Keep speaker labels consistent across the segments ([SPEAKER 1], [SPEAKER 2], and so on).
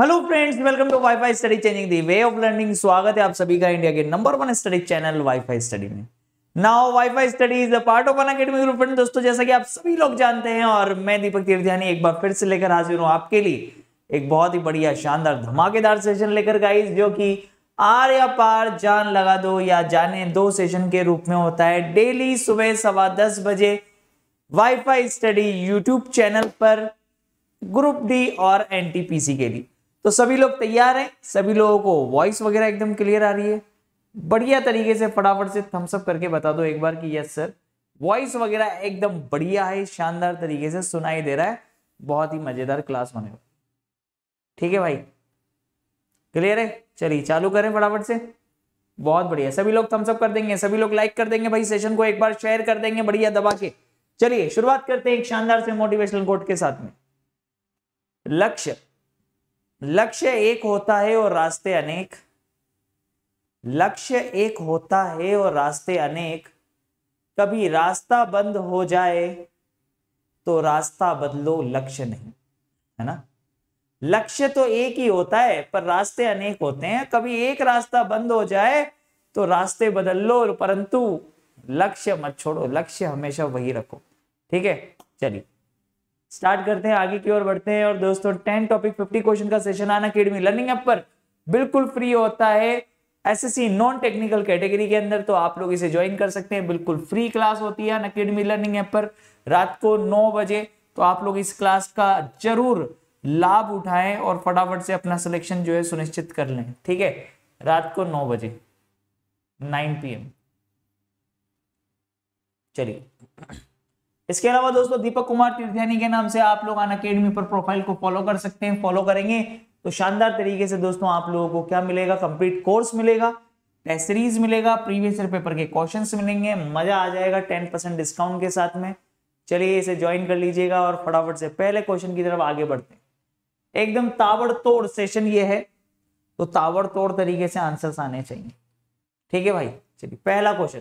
[SPEAKER 1] Hello friends welcome to WiFi study changing the way of learning स्वागत है आप सभी का इंडिया के number one study channel WiFi study में now WiFi study is a part of academy group and दोस्तों जैसा कि आप सभी लोग जानते हैं और मैं दीपक तीर्थानी एक बार फिर से लेकर हाजिर हूँ आपके लिए एक बहुत ही बढ़िया शानदार धमाकेदार सेशन लेकर गाइज जो कि आर या पार जान लगा दो या जाने दो सेशन के रूप में होता है डेली सुबह सवा दस बजे वाईफाई स्टडी यूट्यूब चैनल पर ग्रुप डी और एनटीपीसी के लिए तो सभी लोग तैयार हैं सभी लोगों को वॉइस वगैरह एकदम क्लियर आ रही है बढ़िया तरीके से फटाफट से थम्सअप करके बता दो एक बार कि यस सर वॉइस वगैरह एकदम बढ़िया है शानदार तरीके से सुनाई दे रहा है बहुत ही मजेदार क्लास बने ठीक है भाई क्लियर है चलिए चालू करें फटाफट से बहुत बढ़िया सभी लोग थम्सअप कर देंगे सभी लोग लाइक कर देंगे भाई सेशन को एक बार शेयर कर देंगे बढ़िया दबा के चलिए शुरुआत करते हैं एक शानदार से मोटिवेशनल कोट के साथ में लक्ष्य लक्ष्य एक होता है और रास्ते अनेक लक्ष्य एक होता है और रास्ते अनेक कभी रास्ता बंद हो जाए तो रास्ता बदलो लक्ष्य नहीं है ना लक्ष्य तो एक ही होता है पर रास्ते अनेक होते हैं कभी एक रास्ता बंद हो जाए तो रास्ते बदल लो परंतु लक्ष्य मत छोड़ो लक्ष्य हमेशा वही रखो ठीक है चलिए स्टार्ट करते हैं आगे की ओर बढ़ते हैं और दोस्तों टेन टॉपिक फिफ्टी क्वेश्चन का session Unacademy learning app पर बिल्कुल फ्री होता है एसएससी नॉन टेक्निकल कैटेगरी के अंदर तो आप लोग इसे ज्वाइन कर सकते हैं बिल्कुल फ्री क्लास होती है अकेडमी लर्निंग एप पर रात को नौ बजे तो आप लोग इस क्लास का जरूर लाभ उठाएं और फटाफट से अपना सिलेक्शन जो है सुनिश्चित कर लें ठीक है रात को नौ बजे नाइन पीएम चलिए इसके अलावा दोस्तों दीपक कुमार तीर्थयानी के नाम से आप लोग अन अकेडमी पर प्रोफाइल को फॉलो कर सकते हैं फॉलो करेंगे तो शानदार तरीके से दोस्तों आप लोगों को क्या मिलेगा कंप्लीट कोर्स मिलेगा टेस्ट सीरीज मिलेगा प्रीवियस ईयर पेपर के क्वेश्चंस मिलेंगे मजा आ जाएगा टेन परसेंट डिस्काउंट के साथ में चलिए इसे ज्वाइन कर लीजिएगा और फटाफट से पहले क्वेश्चन की तरफ आगे बढ़ते हैं एकदम ताबड़तोड़ सेशन ये है तो ताबड़तोड़ तरीके से आंसर्स आने चाहिए ठीक है भाई चलिए पहला क्वेश्चन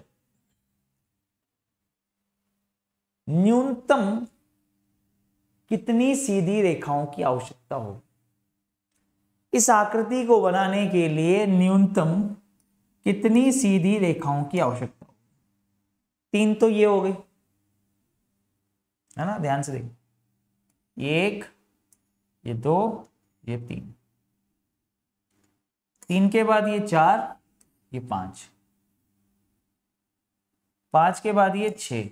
[SPEAKER 1] न्यूनतम कितनी सीधी रेखाओं की आवश्यकता हो इस आकृति को बनाने के लिए न्यूनतम कितनी सीधी रेखाओं की आवश्यकता हो तीन तो ये हो गई है ना ध्यान से देखो एक ये दो ये तीन तीन के बाद ये चार ये पांच पांच के बाद ये छह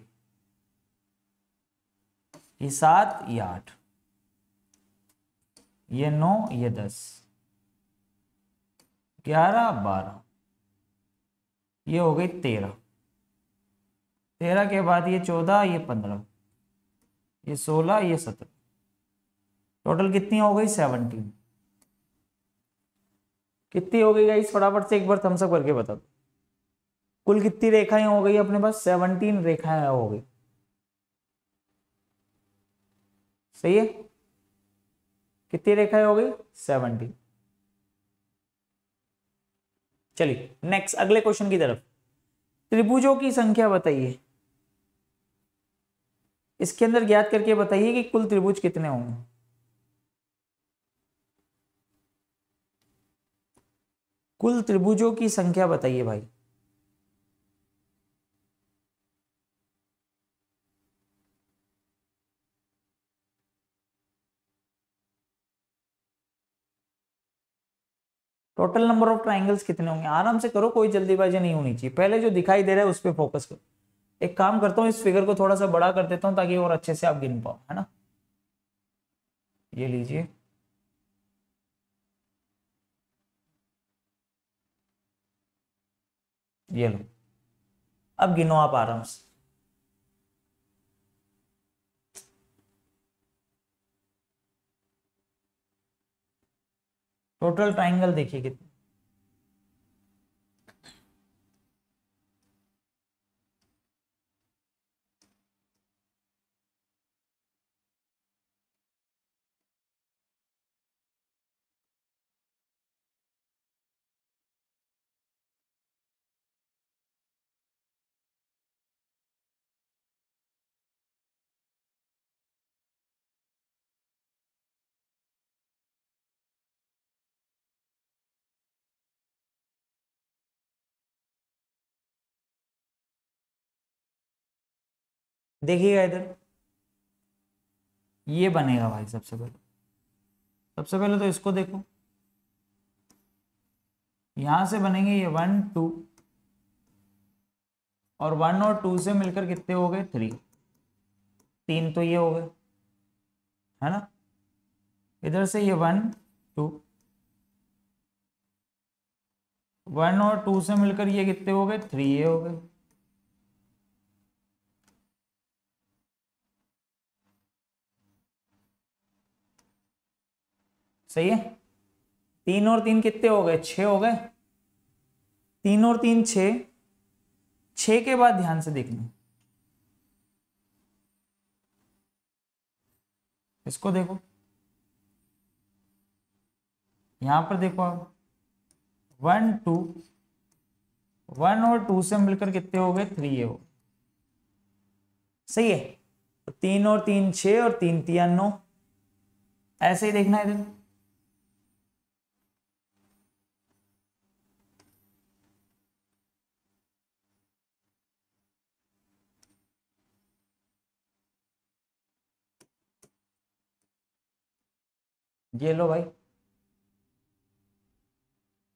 [SPEAKER 1] ये सात ये आठ ये नौ ये दस ग्यारह बारह ये हो गई तेरह तेरह के बाद ये चौदह ये पंद्रह ये सोलह ये सत्रह टोटल कितनी हो गई सेवनटीन कितनी हो गई गई फटाफट से एक बार थम्सअप करके बता दो कुल कितनी रेखाएं हो गई अपने पास सेवनटीन रेखाएं हो गई सही है कितनी रेखाएं हो गई सेवनटीन चलिए नेक्स्ट अगले क्वेश्चन की तरफ त्रिभुजों की संख्या बताइए इसके अंदर ज्ञात करके बताइए कि कुल त्रिभुज कितने होंगे कुल त्रिभुजों की संख्या बताइए भाई टोटल नंबर ऑफ ट्राइंगल्स कितने होंगे आराम से करो कोई जल्दीबाजी नहीं होनी चाहिए पहले जो दिखाई दे रहा है उस पर फोकस करो एक काम करता हूँ इस फिगर को थोड़ा सा बड़ा कर देता हूँ ताकि और अच्छे से आप गिन पाओ है ना ये लीजिए ये लो अब गिनो आप आराम से टोटल ट्राइंगल देखिए कितने देखिएगा इधर ये बनेगा भाई सबसे पहले सबसे पहले तो इसको देखो यहां से बनेंगे ये वन टू और वन और टू से मिलकर कितने हो गए थ्री तीन तो ये हो गए है ना इधर से ये वन टू वन और टू से मिलकर ये कितने हो गए थ्री ये हो गए सही है तीन और तीन कितने हो गए छ हो गए तीन और तीन छ छ के बाद ध्यान से देखना इसको देखो यहां पर देखो आप वन टू वन और टू से मिलकर कितने हो गए थ्री ए हो सही है तो तीन और तीन छ और तीन तीन नौ ऐसे ही देखना है इधर ये लो भाई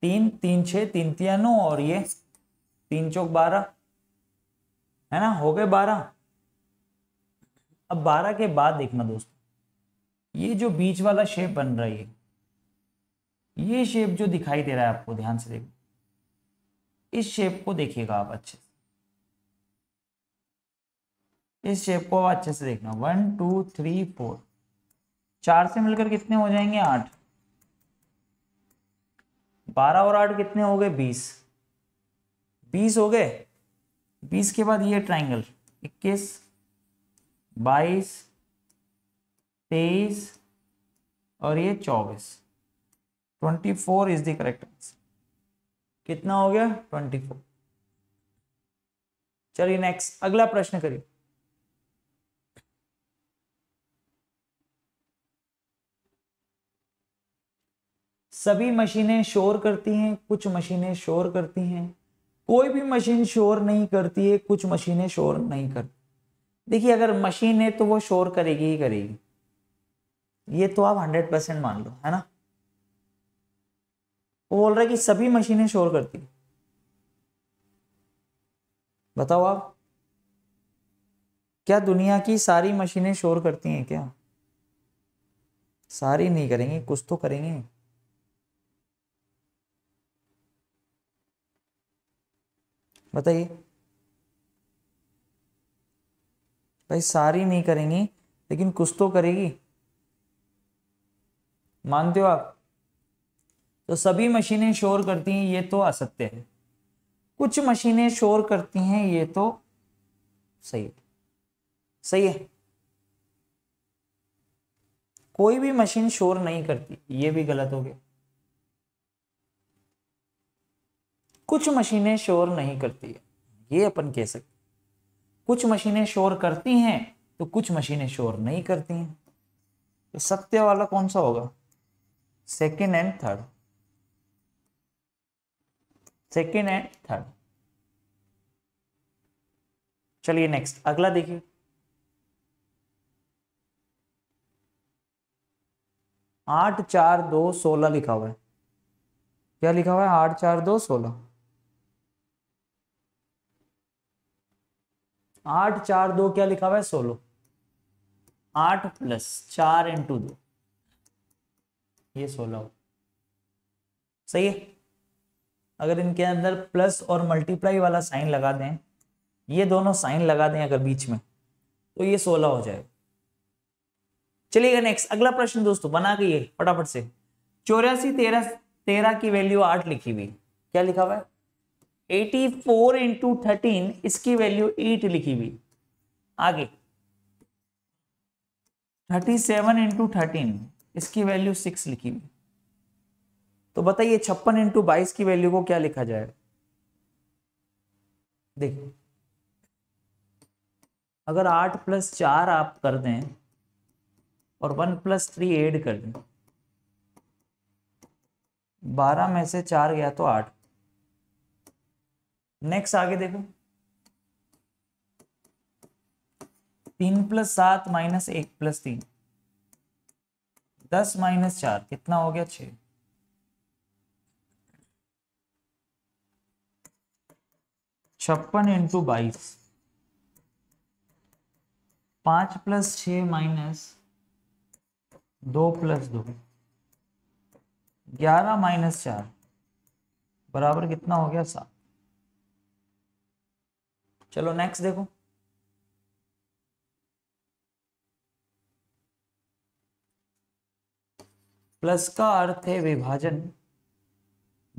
[SPEAKER 1] तीन तीन छ तीन तिया नौ और ये तीन चौक बारह है ना हो गए बारह अब बारह के बाद देखना दोस्तों ये जो बीच वाला शेप बन रहा है ये शेप जो दिखाई दे रहा है आपको ध्यान से देखो इस शेप को देखिएगा आप अच्छे से इस शेप को आप अच्छे से देखना वन टू थ्री फोर चार से मिलकर कितने हो जाएंगे आठ बारह और आठ कितने हो गए बीस बीस हो गए बीस के बाद ये ट्राइंगल इक्कीस बाईस तेईस और ये चौबीस twenty four is the correct answer कितना हो गया ट्वेंटी फोर चलिए नेक्स्ट अगला प्रश्न करिए सभी मशीनें शोर करती हैं कुछ मशीनें शोर करती हैं कोई भी मशीन शोर नहीं करती है कुछ मशीनें शोर नहीं करती देखिए अगर मशीन है तो वो शोर करेगी ही करेगी ये तो आप हंड्रेड परसेंट मान लो है ना वो बोल रहा है कि सभी मशीनें शोर करती है बताओ आप क्या दुनिया की सारी मशीनें शोर करती हैं क्या सारी नहीं करेंगी कुछ तो करेंगे बताइए भाई सारी नहीं करेंगी लेकिन कुछ तो करेगी मानते हो आप तो सभी मशीनें शोर करती हैं ये तो असत्य है कुछ मशीनें शोर करती हैं ये तो सही है सही है कोई भी मशीन शोर नहीं करती ये भी गलत हो गया कुछ मशीनें शोर नहीं करती है ये अपन कह सकते कुछ मशीनें शोर करती हैं तो कुछ मशीनें शोर नहीं करती हैं तो सत्य वाला कौन सा होगा second and third second and third चलिए नेक्स्ट अगला देखिए आठ चार दो सोलह लिखा हुआ है क्या लिखा हुआ है आठ चार दो सोलह आठ चार दो क्या लिखा हुआ है सोलह आठ प्लस चार इंटू दो ये सोलह सही है अगर इनके अंदर प्लस और मल्टीप्लाई वाला साइन लगा दें ये दोनों साइन लगा दें अगर बीच में तो ये सोलह हो जाएगा चलिएगा नेक्स्ट अगला प्रश्न दोस्तों बना के ये फटाफट से चौरासी तेरह तेरह की वैल्यू आठ लिखी हुई क्या लिखा हुआ है एटी फोर इंटू थर्टीन इसकी वैल्यू एट लिखी हुई आगे थर्टी सेवन इंटू थर्टीन इसकी वैल्यू सिक्स लिखी हुई तो बताइए छप्पन इंटू बाईस की वैल्यू को क्या लिखा जाए देखिए अगर आठ प्लस चार आप कर दें और वन प्लस थ्री एड कर दें बारह में से चार गया तो आठ नेक्स्ट आगे देखो तीन प्लस सात माइनस एक प्लस तीन दस माइनस चार कितना हो गया छ छप्पन इंटू बाईस पांच प्लस छ माइनस दो प्लस दो ग्यारह माइनस चार बराबर कितना हो गया सात चलो नेक्स्ट देखो प्लस का अर्थ है विभाजन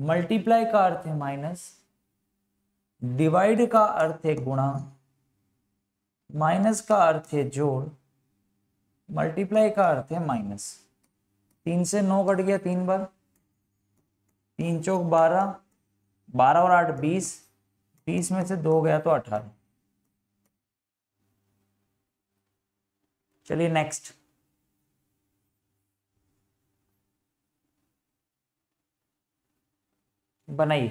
[SPEAKER 1] मल्टीप्लाई का अर्थ है माइनस डिवाइड का अर्थ है गुणा माइनस का अर्थ है जोड़ मल्टीप्लाई का अर्थ है माइनस तीन से नौ कट गया तीन बार तीन चौक बारह बारह और आठ बीस बीस में से दो गया तो अठारह चलिए नेक्स्ट बनाइए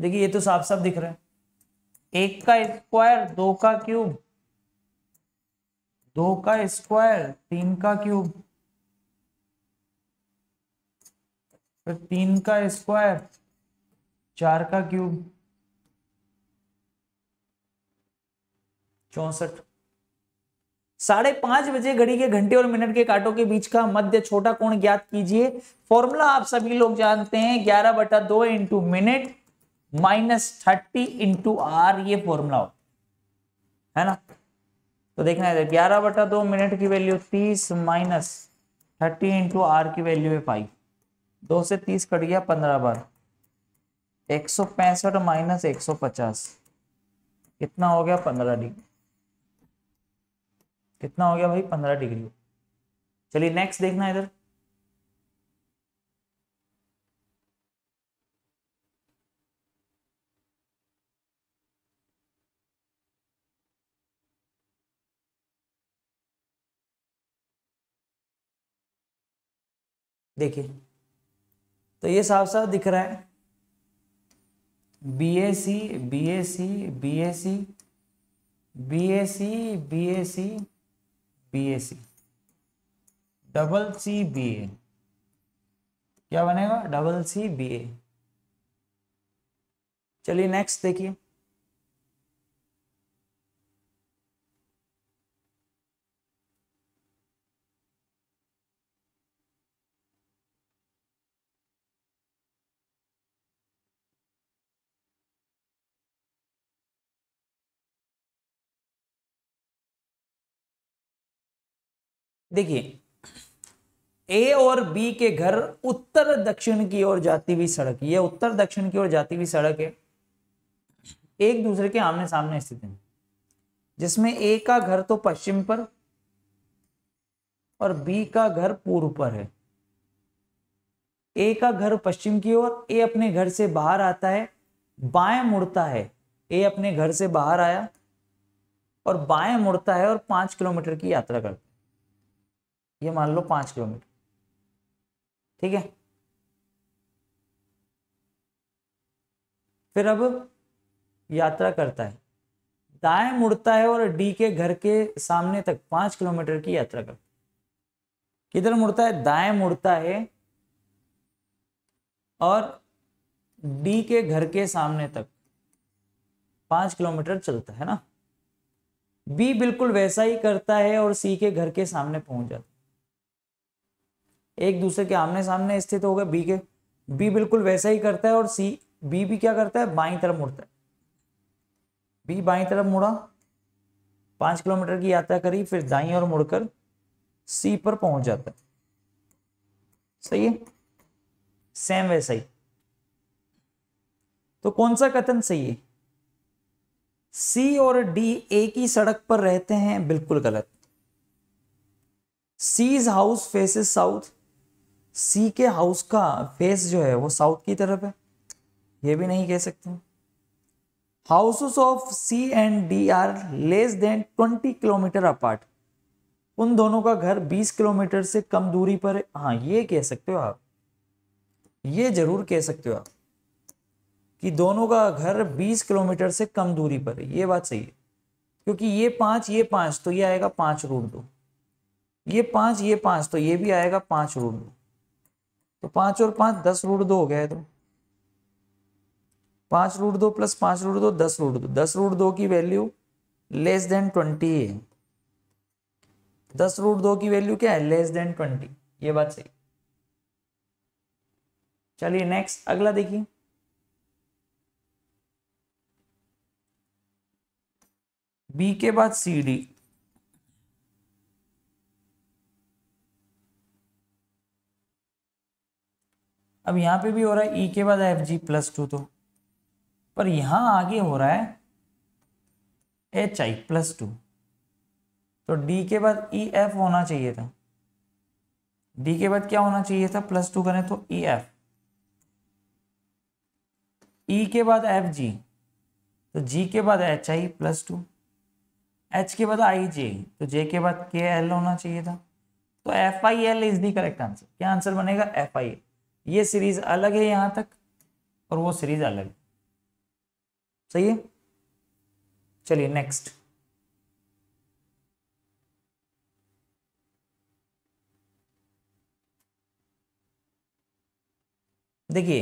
[SPEAKER 1] देखिए ये तो साफ साफ दिख रहा है एक का स्क्वायर दो का क्यूब दो का स्क्वायर तीन का क्यूब फिर तीन का स्क्वायर चार का क्यूब चौसठ साढ़े पांच बजे घड़ी के घंटे और मिनट के कांटों के बीच का मध्य छोटा कोण ज्ञात कीजिए फॉर्मूला आप सभी लोग जानते हैं ग्यारह बटा दो into minute minus thirty into R ये फॉर्मूला हो है ना तो देखना है ग्यारह बटा दो मिनट की वैल्यू तीस माइनस थर्टी इंटू आर की वैल्यू है फाइव दो से तीस कट गया पंद्रह बार एक सौ पैंसठ माइनस एक सौ पचास कितना हो गया पंद्रह डिग्री कितना हो गया भाई पंद्रह डिग्री चलिए नेक्स्ट देखना इधर देखिए तो ये साफ साफ दिख रहा है B A C B A C B A C B A C B A C B A C double C B A क्या बनेगा डबल सी बी ए चलिए नेक्स्ट देखिए देखिए ए और बी के घर उत्तर दक्षिण की ओर जाती हुई सड़क ये उत्तर दक्षिण की ओर जाती हुई सड़क है एक दूसरे के आमने सामने स्थित है जिसमें ए का घर तो पश्चिम पर और बी का घर पूर्व पर है ए का घर पश्चिम की ओर ए अपने घर से बाहर आता है बाएं मुड़ता है ए अपने घर से बाहर आया और बाएं मुड़ता है और पांच किलोमीटर की यात्रा करता है ये मान लो पांच किलोमीटर ठीक है फिर अब यात्रा करता है दाएं मुड़ता है और डी के घर के सामने तक पांच किलोमीटर की यात्रा करता है किधर मुड़ता है दाएं मुड़ता है और डी के घर के सामने तक पांच किलोमीटर चलता है ना बी बिल्कुल वैसा ही करता है और सी के घर के सामने पहुंच जाता है एक दूसरे के आमने सामने स्थित हो गए बी के बी बिल्कुल वैसा ही करता है और सी बी भी क्या करता है बाई तरफ मुड़ता है बी बाई तरफ मुड़ा पांच किलोमीटर की यात्रा करी फिर दाई और मुड़कर सी पर पहुंच जाता है सही है सेम वैसा ही तो कौन सा कथन सही है सी और डी एक ही सड़क पर रहते हैं बिल्कुल गलत C's house faces south C के हाउस का फेस जो है वो साउथ की तरफ है ये भी नहीं कह सकते houses of C and D are less than 20 kilometre apart उन दोनों का घर 20 किलोमीटर से कम दूरी पर है हाँ ये कह सकते हो आप ये जरूर कह सकते हो आप कि दोनों का घर 20 किलोमीटर से कम दूरी पर है ये बात सही है क्योंकि ये पांच ये पांच तो ये आएगा पांच रूट दो ये पांच ये पांच तो ये भी आएगा पांच रूट दो तो पांच और पांच दस रूट दो हो गया है तो पांच रूट दो प्लस पांच रूट दो दस रूट दो दस रूट दो की वैल्यू लेस देन ट्वेंटी है दस रूट दो की वैल्यू क्या है लेस देन ट्वेंटी ये बात सही चलिए नेक्स्ट अगला देखिए बी के बाद सी डी अब यहाँ पे भी हो रहा है ई e के बाद एफ जी प्लस टू तो पर यहाँ आगे हो रहा है एच आई प्लस टू तो डी के बाद ई e एफ होना चाहिए था डी के बाद क्या होना चाहिए था प्लस टू करें तो ई एफ ई के बाद एफ जी तो जी के बाद H I plus two H के बाद आई जे तो जे के बाद के एल होना चाहिए था तो F I L is the correct answer क्या आंसर बनेगा एफ आई एल ये सीरीज अलग है यहां तक और वो सीरीज अलग सही है चलिए नेक्स्ट देखिए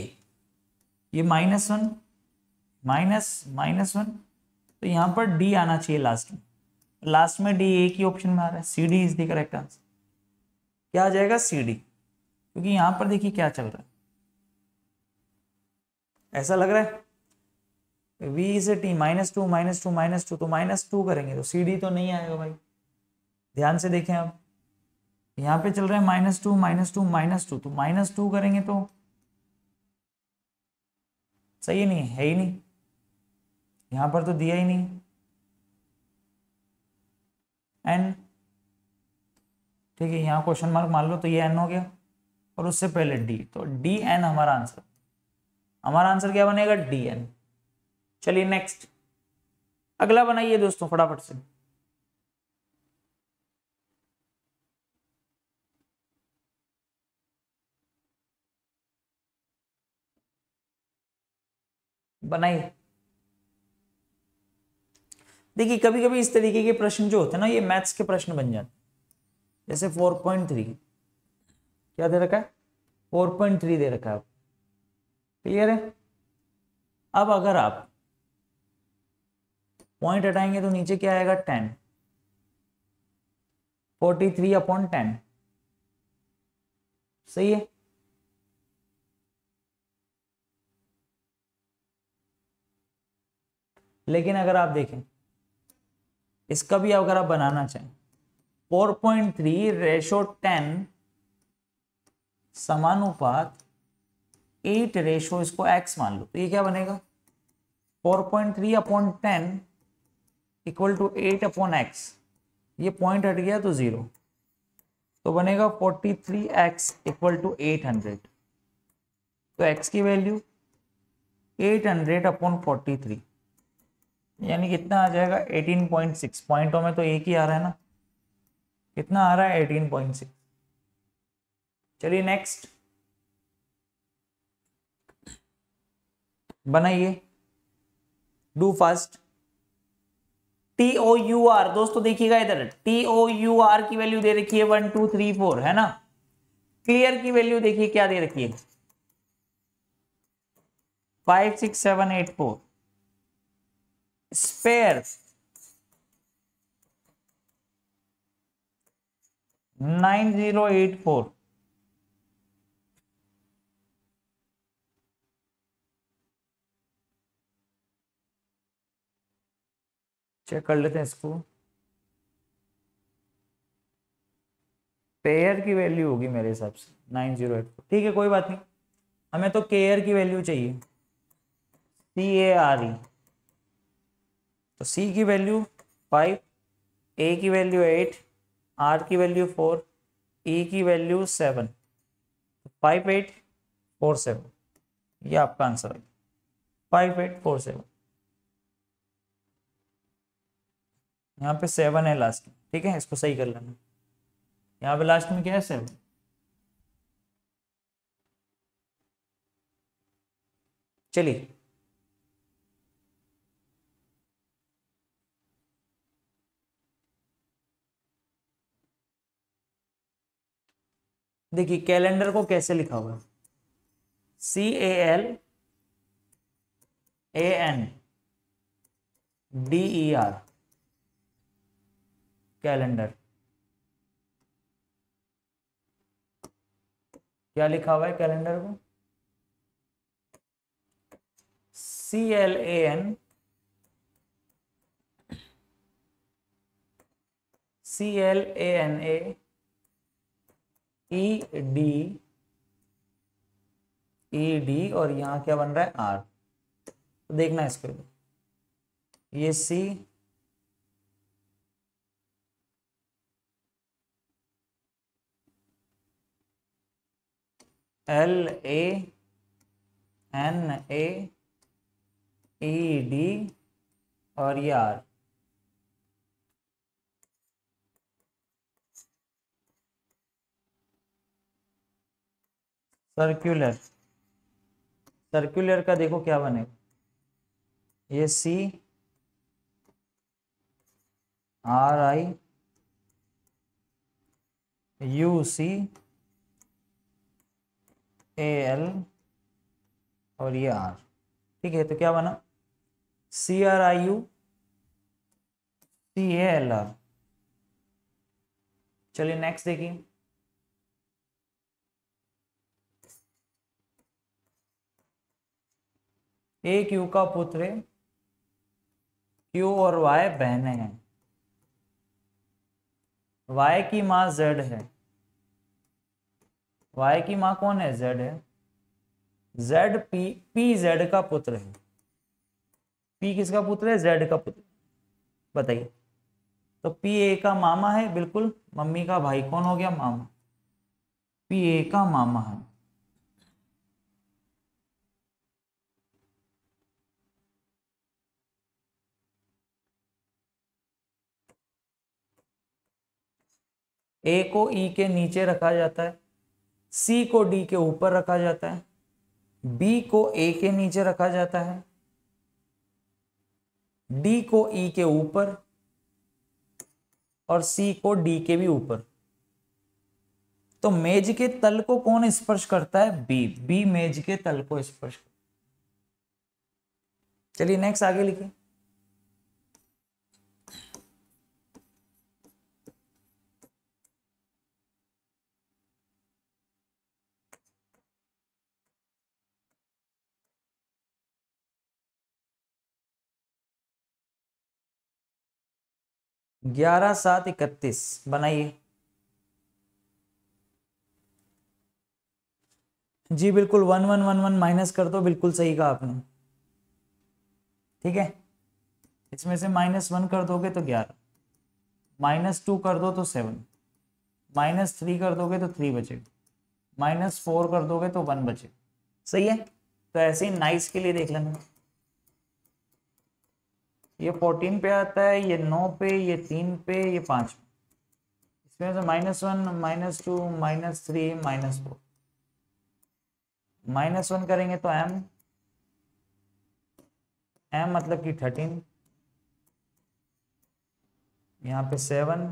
[SPEAKER 1] ये minus one minus minus one तो यहां पर डी आना चाहिए लास्ट में लास्ट में डी एक ही ऑप्शन में आ रहा है C D is the correct answer क्या आ जाएगा सी डी क्योंकि यहां पर देखिए क्या चल रहा है ऐसा लग रहा है वी से T minus two minus two minus two तो माइनस टू करेंगे तो सी डी तो नहीं आएगा भाई ध्यान से देखें आप यहां पे चल रहा है minus two minus two minus two तो माइनस टू करेंगे तो सही नहीं है ही नहीं यहां पर तो दिया ही नहीं एन ठीक है यहां क्वेश्चन मार्क मान लो तो ये एन हो गया और उससे पहले डी तो डी एन हमारा आंसर हमारा आंसर क्या बनेगा डी एन चलिए नेक्स्ट अगला बनाइए दोस्तों फटाफट से बनाइए देखिए कभी कभी इस तरीके के प्रश्न जो होते हैं ना ये मैथ्स के प्रश्न बन जाते हैं जैसे फोर पॉइंट थ्री क्या दे रखा है फोर पॉइंट थ्री दे रखा है क्लियर है अब अगर आप पॉइंट हटाएंगे तो नीचे क्या आएगा ten forty three upon ten सही है लेकिन अगर आप देखें इसका भी अगर आप बनाना चाहें four point three ratio ten समानुपात एट रेशो इसको एक्स मान लो तो ये क्या बनेगा four point three upon ten equal to eight upon X ये पॉइंट हट गया तो जीरो तो बनेगा forty three X equal to eight hundred तो एक्स की value eight hundred upon forty three यानी कितना आ जाएगा एटीन पॉइंट सिक्स पॉइंटों में तो एक ही आ रहा है ना कितना आ रहा है एटीन पॉइंट सिक्स चलिए नेक्स्ट बनाइए do fast T O U R दोस्तों देखिएगा इधर टी ओ यू आर की वैल्यू दे रखी है वन टू थ्री फोर है ना क्लियर की वैल्यू देखिए क्या दे रखी है five six seven eight four square nine zero eight four check कर लेते हैं इसको पेयर की वैल्यू होगी मेरे हिसाब से नाइन जीरो एट ठीक है कोई बात नहीं हमें तो केयर की वैल्यू चाहिए सी ए आर ई तो सी की वैल्यू फाइव ए की वैल्यू एट आर की वैल्यू फोर ई की value seven five eight four seven ये आपका आंसर है फाइव एट फोर सेवन यहाँ पे सेवन है लास्ट में ठीक है इसको सही कर लेना यहाँ पे लास्ट में क्या है सेवन चलिए देखिए कैलेंडर को कैसे लिखा हुआ है C A L A N D E R calendar क्या लिखा हुआ है कैलेंडर को C L A N C L A N A D E D और यहां क्या बन रहा है आर तो देखना इसको ये C L A N A E D और ये आर सर्क्यूलर सर्क्यूलर का देखो क्या बनेगा ये C R I U C A L और ये आर ठीक है तो क्या बना C R I U C A L R चलिए नेक्स्ट देखिए ए क्यू का पुत्र क्यू और वाई बहने हैं वाई की माँ जेड है y की माँ कौन है जेड है जेड पी पी जेड का पुत्र है पी किसका पुत्र है जेड का पुत्र बताइए तो पी ए का मामा है बिल्कुल मम्मी का भाई कौन हो गया मामा p a का मामा है ए को ई e के नीचे रखा जाता है सी को डी के ऊपर रखा जाता है बी को ए के नीचे रखा जाता है डी को ई e के ऊपर और सी को डी के भी ऊपर तो मेज के तल को कौन स्पर्श करता है बी बी मेज के तल को स्पर्श चलिए नेक्स्ट आगे लिखिए ग्यारह सात इकतीस बनाइए जी बिल्कुल one one one one minus कर दो बिल्कुल सही कहा आपने ठीक है इसमें से माइनस वन कर दोगे तो ग्यारह माइनस टू कर दो तो सेवन माइनस थ्री कर दोगे तो थ्री बचेगा माइनस फोर कर दोगे तो वन बचेगा सही है तो ऐसे ही नाइस के लिए देख लेना ये फोर्टीन पे आता है ये नौ पे ये तीन पे ये पांच पे इसमें से minus one minus two minus three minus four minus one करेंगे तो एम एम मतलब कि थर्टीन यहाँ पे सेवन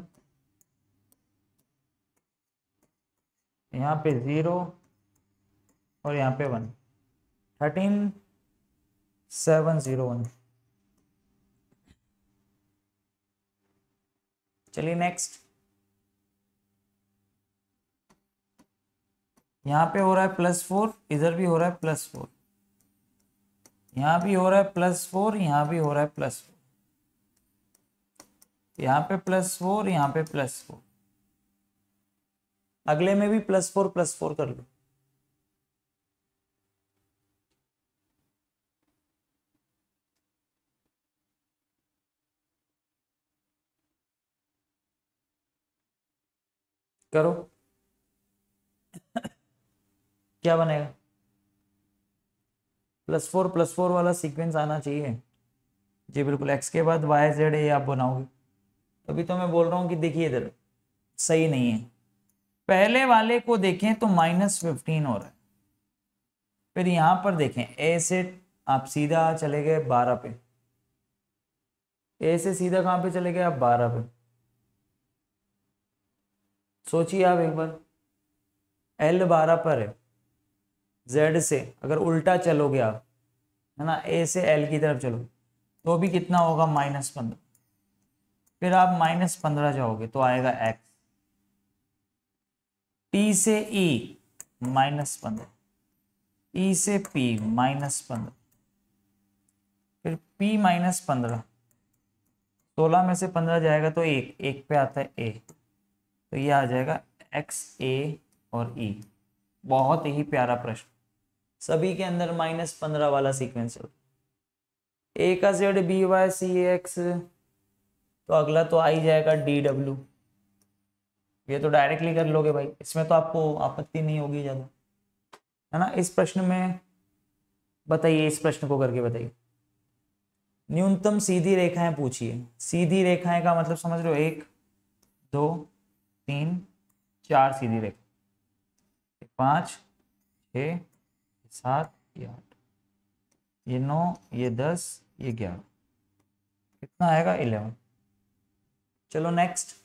[SPEAKER 1] यहाँ पे ज़ीरो और यहां पे one thirteen seven zero one चलिए नेक्स्ट यहां पे हो रहा है प्लस फोर इधर भी हो रहा है प्लस फोर यहां भी हो रहा है प्लस फोर यहां भी हो रहा है प्लस फोर यहां पे प्लस फोर यहां पे प्लस फोर अगले में भी प्लस फोर प्लस फोर कर लो करो क्या बनेगा प्लस फोर प्लस फोर वाला सीक्वेंस आना चाहिए जी बिल्कुल एक्स के बाद वाई जेड ये आप बनाओगे अभी तो मैं बोल रहा हूँ कि देखिए इधर सही नहीं है पहले वाले को देखें तो माइनस फिफ्टीन हो रहा है फिर यहाँ पर देखें ए से आप सीधा चले गए बारह पे ए से सीधा कहाँ पे चले गए आप बारह पे सोचिए आप एक बार एल बारह पर है जेड से अगर उल्टा चलोगे आप है ना ए से एल की तरफ चलोगे तो भी कितना होगा माइनस पंद्रह फिर आप माइनस पंद्रह जाओगे तो आएगा एक्स पी से ई e, माइनस पंद्रह ई e से पी माइनस पंद्रह फिर पी माइनस पंद्रह सोलह में से पंद्रह जाएगा तो एक एक पे आता है ए तो ये आ जाएगा एक्स ए और ई e. बहुत ही प्यारा प्रश्न सभी के अंदर माइनस पंद्रह वाला सीक्वेंस है ए का Z B Y C X तो अगला तो आ ही जाएगा डी डब्ल्यू ये तो डायरेक्टली कर लोगे भाई इसमें तो आपको आपत्ति नहीं होगी ज़्यादा है ना इस प्रश्न में बताइए इस प्रश्न को करके बताइए न्यूनतम सीधी रेखाएं पूछिए सीधी रेखाएं का मतलब समझ लो एक दो तीन चार सीधी रेखा पाँच छ सात ये आठ ये नौ ये दस ये ग्यारह कितना आएगा इलेवन चलो नेक्स्ट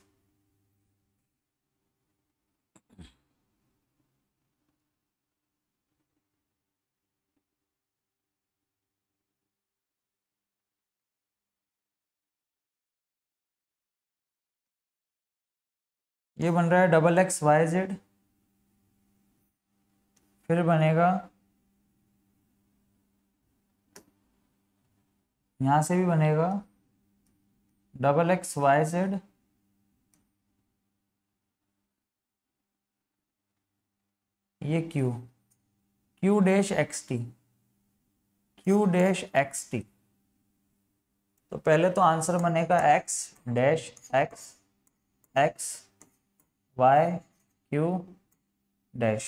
[SPEAKER 1] ये बन रहा है डबल एक्स वाई जेड फिर बनेगा यहां से भी बनेगा डबल एक्स वाई जेड ये Q Q dash X T Q dash X T तो पहले तो आंसर बनेगा X dash X X Y Q dash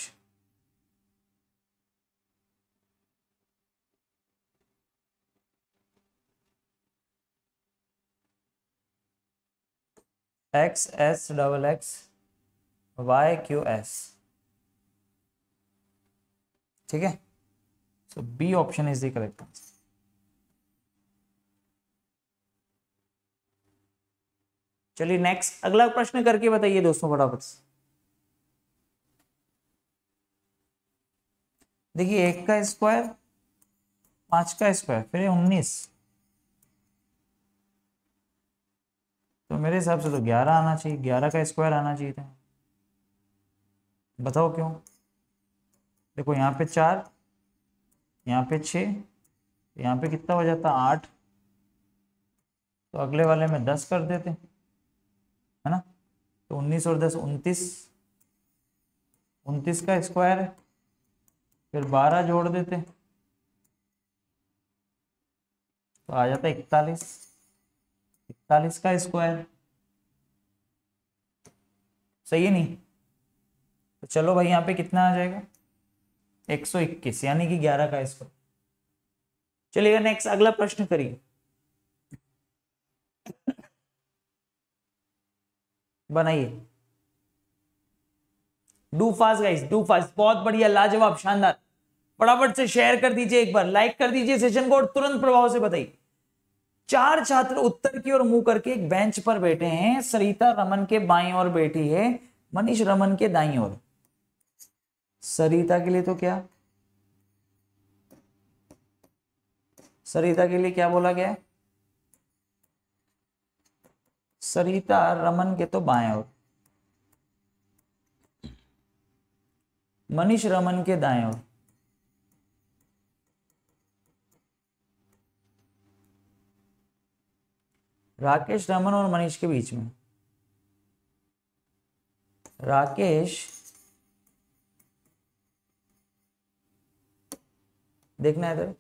[SPEAKER 1] X S double X Y Q S ठीक है so B option is the correct answer चलिए next अगला प्रश्न करके बताइए दोस्तों फटाफट से देखिए एक का स्क्वायर पांच का स्क्वायर फिर उन्नीस तो मेरे हिसाब से तो ग्यारह आना चाहिए ग्यारह का स्क्वायर आना चाहिए था बताओ क्यों देखो यहाँ पे चार यहाँ पे छ यहाँ पे कितना हो जाता आठ तो अगले वाले में दस कर देते है ना तो उन्नीस और दस उनतीस उनतीस का स्क्वायर फिर बारह जोड़ देते तो आ जाता इकतालीस इकतालीस का स्क्वायर सही है नहीं तो चलो भाई यहाँ पे कितना आ जाएगा एक सौ इक्कीस यानी कि ग्यारह का स्क्वायर चलिएगा नेक्स्ट अगला प्रश्न करिए बनाइए do fast guys do fast बहुत बढ़िया लाजवाब शानदार फटाफट से शेयर कर दीजिए एक बार लाइक कर दीजिए सेशन को और तुरंत प्रभाव से बताइए चार छात्र उत्तर की ओर मुंह करके एक बेंच पर बैठे हैं सरिता रमन के बाई ओर बैठी है मनीष रमन के दाई ओर सरिता के लिए तो क्या सरिता के लिए क्या बोला गया है सरिता रमन के तो बाएं ओर मनीष रमन के दाएं ओर राकेश रमन और मनीष के बीच में राकेश देखना है इधर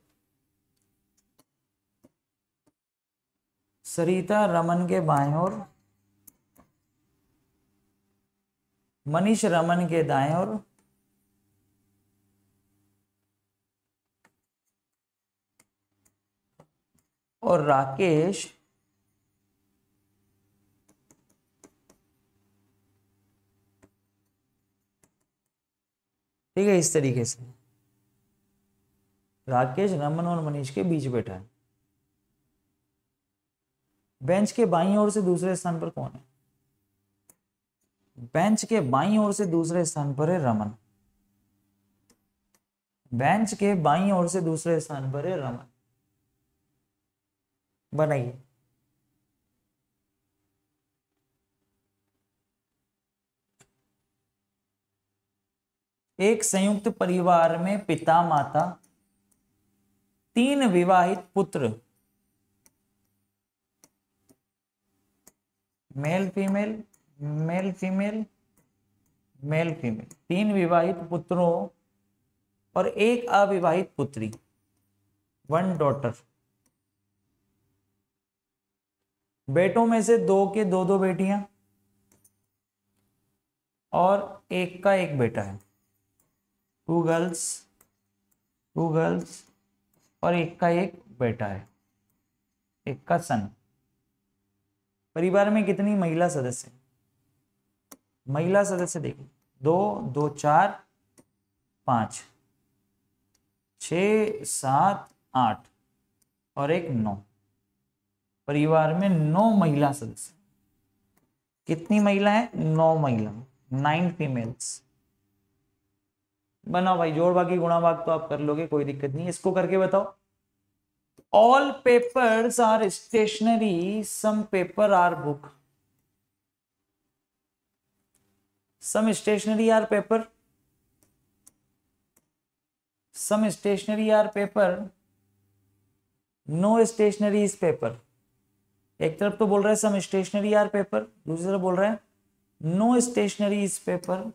[SPEAKER 1] सरिता रमन के बाएं ओर मनीष रमन के दाएं ओर और राकेश ठीक है इस तरीके से राकेश रमन और मनीष के बीच बैठा है बेंच के बाई ओर से दूसरे स्थान पर कौन है बेंच के बाई ओर से दूसरे स्थान पर है रमन बेंच के बाई ओर से दूसरे स्थान पर है रमन बनाइए एक संयुक्त परिवार में पिता माता तीन विवाहित पुत्र male female male female male female तीन विवाहित पुत्रों और एक अविवाहित पुत्री वन डॉटर बेटों में से दो के दो दो बेटियां और एक का एक बेटा है टू गर्ल्स टू गर्ल्स और एक का एक बेटा है एक का सन परिवार में कितनी महिला सदस्य महिला सदस्य देखिए दो दो चार पांच छ सात आठ और एक नौ परिवार में नौ महिला सदस्य कितनी महिला है नौ महिला नाइन फीमेल्स बनाओ भाई जोड़ बाकी गुणा भाग तो आप कर लोगे कोई दिक्कत नहीं इसको करके बताओ all paper are stationery some paper are book some stationery are paper some stationery are paper no stationery is paper एक तरफ तो बोल रहे हैं सम स्टेशनरी आर पेपर दूसरी तरफ बोल रहे हैं no stationery is paper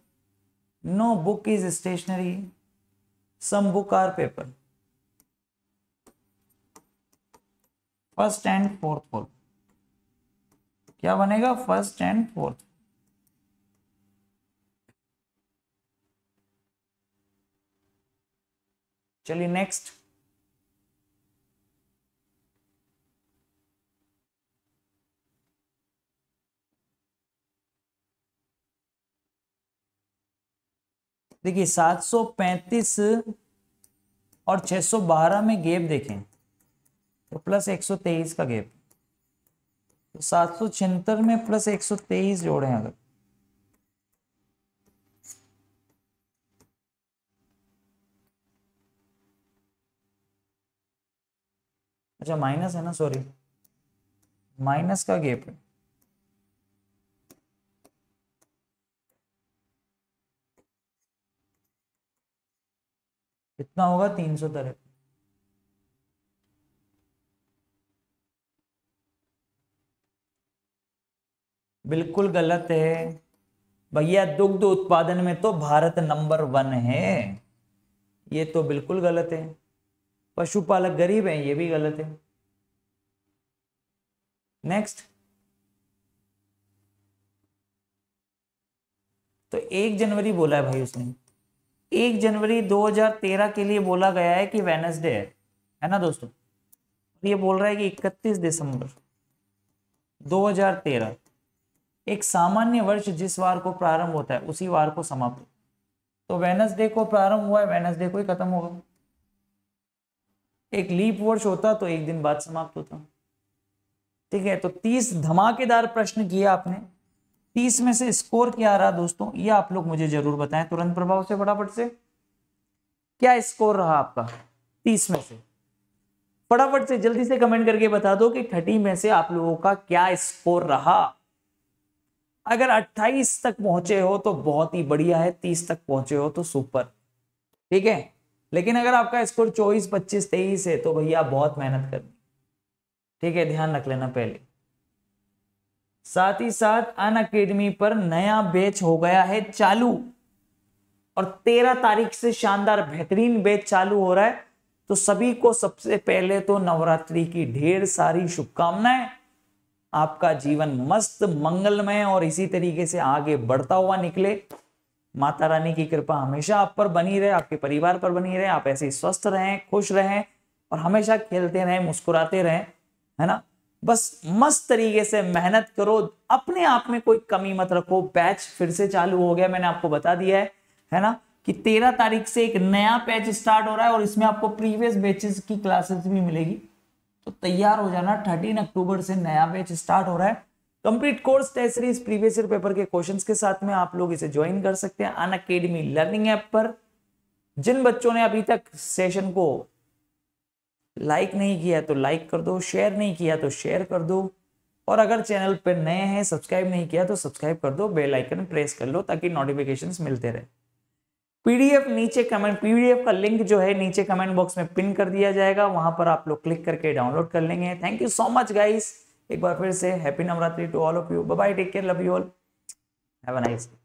[SPEAKER 1] no book is stationery some book are paper first and fourth pole क्या बनेगा फर्स्ट एंड फोर्थ चलिए नेक्स्ट देखिए 735 और 612 में गैप देखें तो प्लस एक सौ तेईस का गैप तो सात सौ छिहत्तर में प्लस एक सौ तेईस जोड़े अगर अच्छा माइनस है ना सॉरी माइनस का गैप है कितना होगा तीन सौ तरह बिल्कुल गलत है भैया दुग्ध उत्पादन में तो भारत नंबर वन है ये तो बिल्कुल गलत है पशुपालक गरीब हैं ये भी गलत है नेक्स्ट तो एक जनवरी बोला है भाई उसने एक जनवरी 2013 के लिए बोला गया है कि वेनसडे है है ना दोस्तों ये बोल रहा है कि 31 दिसंबर 2013 एक सामान्य वर्ष जिस वार को प्रारंभ होता है उसी वार को समाप्त तो वेनसडे को प्रारंभ हुआ है वेनसडे को ही खत्म होगा एक लीप वर्ष होता तो एक दिन बाद समाप्त होता ठीक है तो तीस धमाकेदार प्रश्न किया आपने तीस में से स्कोर क्या आ रहा दोस्तों ये आप लोग मुझे जरूर बताएं तुरंत प्रभाव से फटाफट से क्या स्कोर रहा आपका तीस में से फटाफट से जल्दी से कमेंट करके बता दो कि थर्टी में से आप लोगों का क्या स्कोर रहा अगर 28 तक पहुंचे हो तो बहुत ही बढ़िया है 30 तक पहुंचे हो तो सुपर ठीक है लेकिन अगर आपका स्कोर 24, 25, 23 है तो भैया बहुत मेहनत करनी ठीक है ध्यान रख लेना पहले साथ ही साथ अन अकेडमी पर नया बैच हो गया है चालू और तेरह तारीख से शानदार बेहतरीन बैच चालू हो रहा है तो सभी को सबसे पहले तो नवरात्रि की ढेर सारी शुभकामनाएं आपका जीवन मस्त मंगलमय और इसी तरीके से आगे बढ़ता हुआ निकले माता रानी की कृपा हमेशा आप पर बनी रहे आपके परिवार पर बनी रहे आप ऐसे स्वस्थ रहें खुश रहें और हमेशा खेलते रहें मुस्कुराते रहें है ना बस मस्त तरीके से मेहनत करो अपने आप में कोई कमी मत रखो बैच फिर से चालू हो गया मैंने आपको बता दिया है है ना कि तेरह तारीख से एक नया बैच स्टार्ट हो रहा है और इसमें आपको प्रीवियस बैचेस की क्लासेस भी मिलेगी तो तैयार हो जाना थर्टीन अक्टूबर से नया बैच स्टार्ट हो रहा है complete course test series previous year paper के क्वेश्चन के साथ में आप लोग इसे ज्वाइन कर सकते हैं अन अकेडमी लर्निंग ऐप पर जिन बच्चों ने अभी तक सेशन को लाइक नहीं किया तो लाइक कर दो शेयर नहीं किया तो शेयर कर दो और अगर चैनल पर नए हैं सब्सक्राइब नहीं किया तो सब्सक्राइब कर दो बेल आइकन प्रेस कर लो ताकि नोटिफिकेशंस मिलते रहे पीडीएफ नीचे कमेंट पीडीएफ का लिंक जो है नीचे कमेंट बॉक्स में पिन कर दिया जाएगा वहां पर आप लोग क्लिक करके डाउनलोड कर लेंगे thank you so much guys एक बार फिर से happy Navratri to all of you bye take care love you all have a nice day